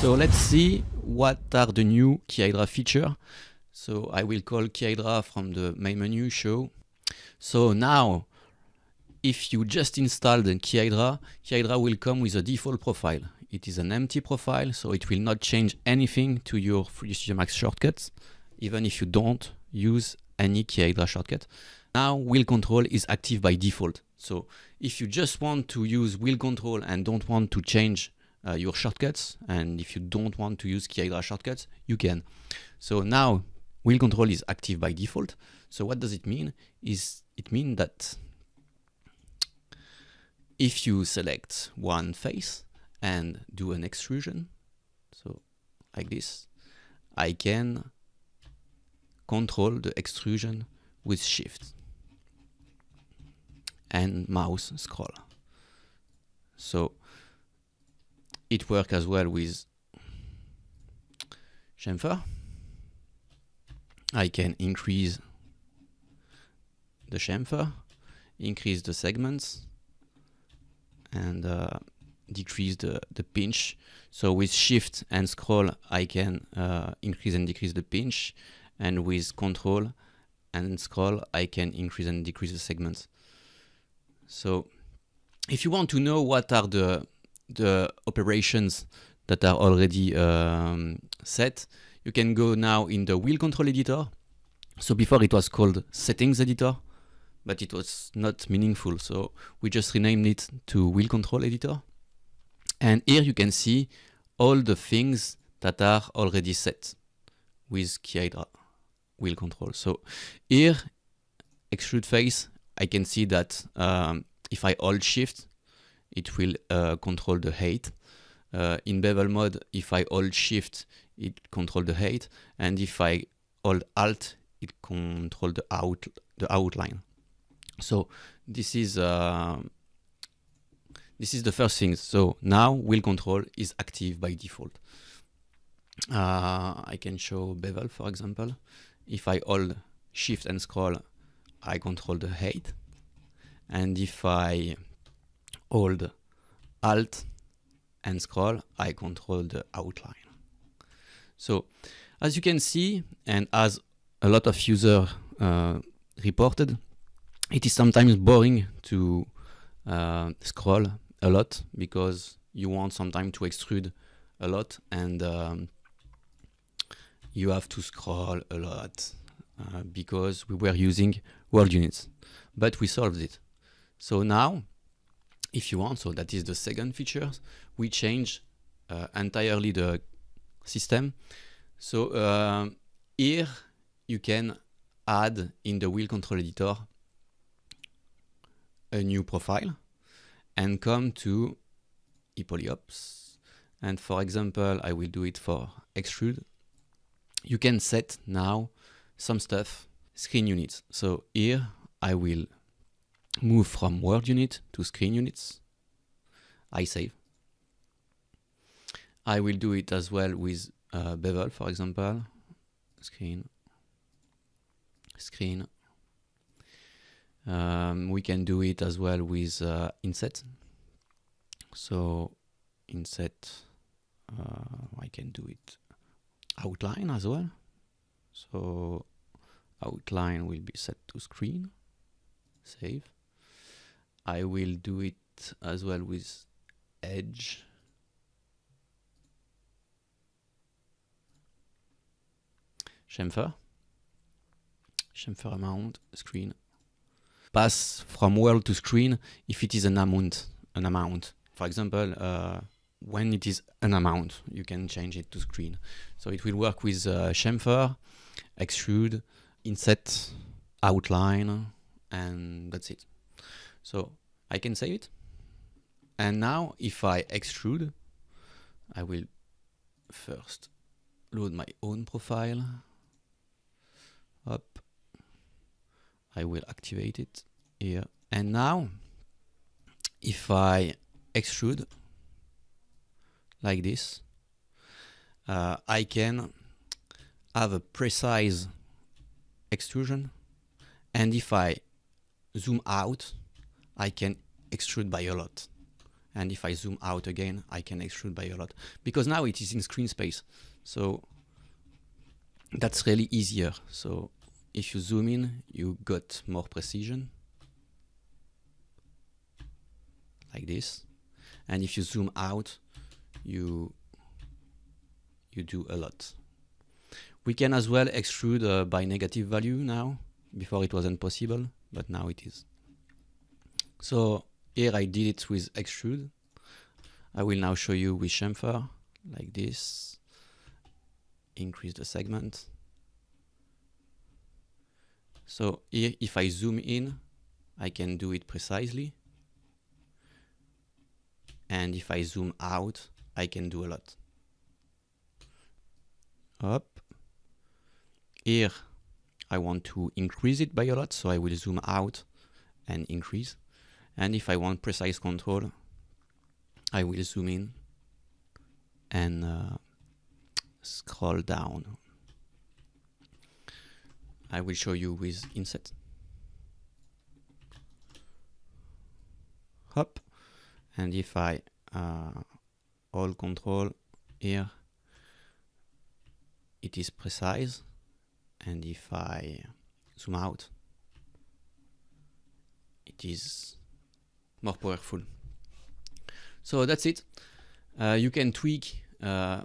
So let's see what are the new Kiedra features. So I will call Kiedra from the main menu show. So now, if you just installed the Kiedra, will come with a default profile. It is an empty profile, so it will not change anything to your FreeStudio Max shortcuts, even if you don't use any Kiedra shortcut. Now, wheel control is active by default. So if you just want to use wheel control and don't want to change uh, your shortcuts. And if you don't want to use Kiagra shortcuts, you can. So now wheel control is active by default. So what does it mean? Is it means that if you select one face and do an extrusion, so like this, I can control the extrusion with shift and mouse scroll. So it works as well with chamfer. I can increase the chamfer, increase the segments, and uh, decrease the, the pinch. So with shift and scroll, I can uh, increase and decrease the pinch. And with control and scroll, I can increase and decrease the segments. So if you want to know what are the the operations that are already um, set. You can go now in the wheel control editor. So before it was called settings editor, but it was not meaningful. So we just renamed it to wheel control editor. And here you can see all the things that are already set with Kiadra wheel control. So here, extrude face, I can see that um, if I hold shift, it will uh, control the height. Uh, in bevel mode, if I hold shift, it control the height, and if I hold alt, it control the out the outline. So this is uh, this is the first thing. So now wheel control is active by default. Uh, I can show bevel, for example. If I hold shift and scroll, I control the height, and if I hold Alt and scroll, I control the outline. So as you can see, and as a lot of users uh, reported, it is sometimes boring to uh, scroll a lot because you want sometimes to extrude a lot and um, you have to scroll a lot uh, because we were using world units, but we solved it. So now if you want. So that is the second feature. We change uh, entirely the system. So uh, here you can add in the wheel control editor a new profile and come to ePolyops. And for example, I will do it for extrude. You can set now some stuff, screen units. So here I will move from word unit to screen units. I save. I will do it as well with uh, bevel, for example. Screen, screen. Um, we can do it as well with uh, inset. So inset, uh, I can do it outline as well. So outline will be set to screen, save. I will do it as well with edge. chamfer, chamfer amount, screen. Pass from world to screen if it is an amount, an amount. For example, uh, when it is an amount, you can change it to screen. So it will work with uh, chamfer, extrude, inset, outline, and that's it. So I can save it. And now if I extrude, I will first load my own profile up. I will activate it here. And now if I extrude like this, uh, I can have a precise extrusion. And if I zoom out, I can extrude by a lot. And if I zoom out again, I can extrude by a lot because now it is in screen space. So that's really easier. So if you zoom in, you got more precision like this. And if you zoom out, you you do a lot. We can as well extrude uh, by negative value now. Before it wasn't possible, but now it is. So here I did it with extrude. I will now show you with chamfer like this. Increase the segment. So here, if I zoom in, I can do it precisely. And if I zoom out, I can do a lot. Up. Here, I want to increase it by a lot, so I will zoom out and increase. And if I want precise control, I will zoom in and uh, scroll down. I will show you with inset. Hop. And if I uh, control here, it is precise. And if I zoom out, it is more powerful. So that's it. Uh, you can tweak uh,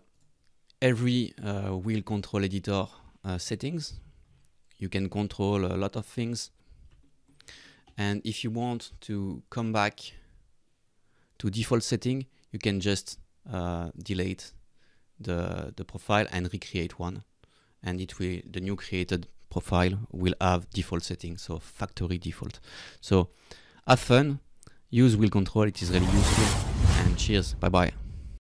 every uh, wheel control editor uh, settings. You can control a lot of things. And if you want to come back to default setting, you can just uh, delete the, the profile and recreate one. And it will the new created profile will have default settings, so factory default. So have fun use wheel control, it is really useful. And cheers, bye bye.